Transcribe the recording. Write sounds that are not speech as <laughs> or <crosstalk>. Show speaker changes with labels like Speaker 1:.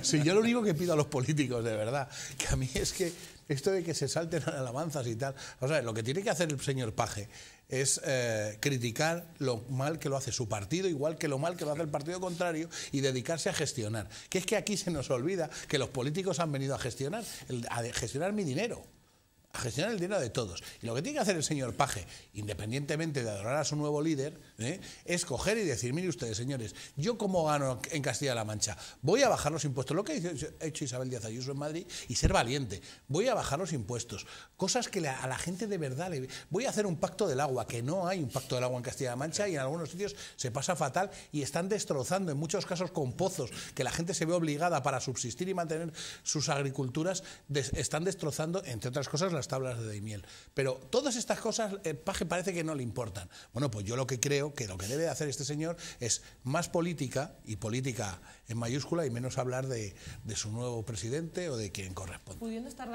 Speaker 1: Si sí, yo lo único que pido a los políticos, de verdad, que a mí es que esto de que se salten <laughs> alabanzas y tal, o sea, lo que tiene que hacer el señor Paje es eh, criticar lo mal que lo hace su partido, igual que lo mal que lo hace el partido contrario, y dedicarse a gestionar. Que es que aquí se nos olvida que los políticos han venido a gestionar, a gestionar mi dinero a gestionar el dinero de todos. Y lo que tiene que hacer el señor Paje, independientemente de adorar a su nuevo líder, ¿eh? es coger y decir, mire ustedes, señores, yo como gano en Castilla-La Mancha, voy a bajar los impuestos, lo que ha hecho Isabel Díaz Ayuso en Madrid, y ser valiente, voy a bajar los impuestos, cosas que a la gente de verdad le... Voy a hacer un pacto del agua, que no hay un pacto del agua en Castilla-La Mancha y en algunos sitios se pasa fatal y están destrozando, en muchos casos con pozos, que la gente se ve obligada para subsistir y mantener sus agriculturas, están destrozando, entre otras cosas, las tablas de Daimiel. Pero todas estas cosas eh, Paje parece que no le importan. Bueno, pues yo lo que creo que lo que debe hacer este señor es más política, y política en mayúscula, y menos hablar de, de su nuevo presidente o de quien
Speaker 2: corresponde.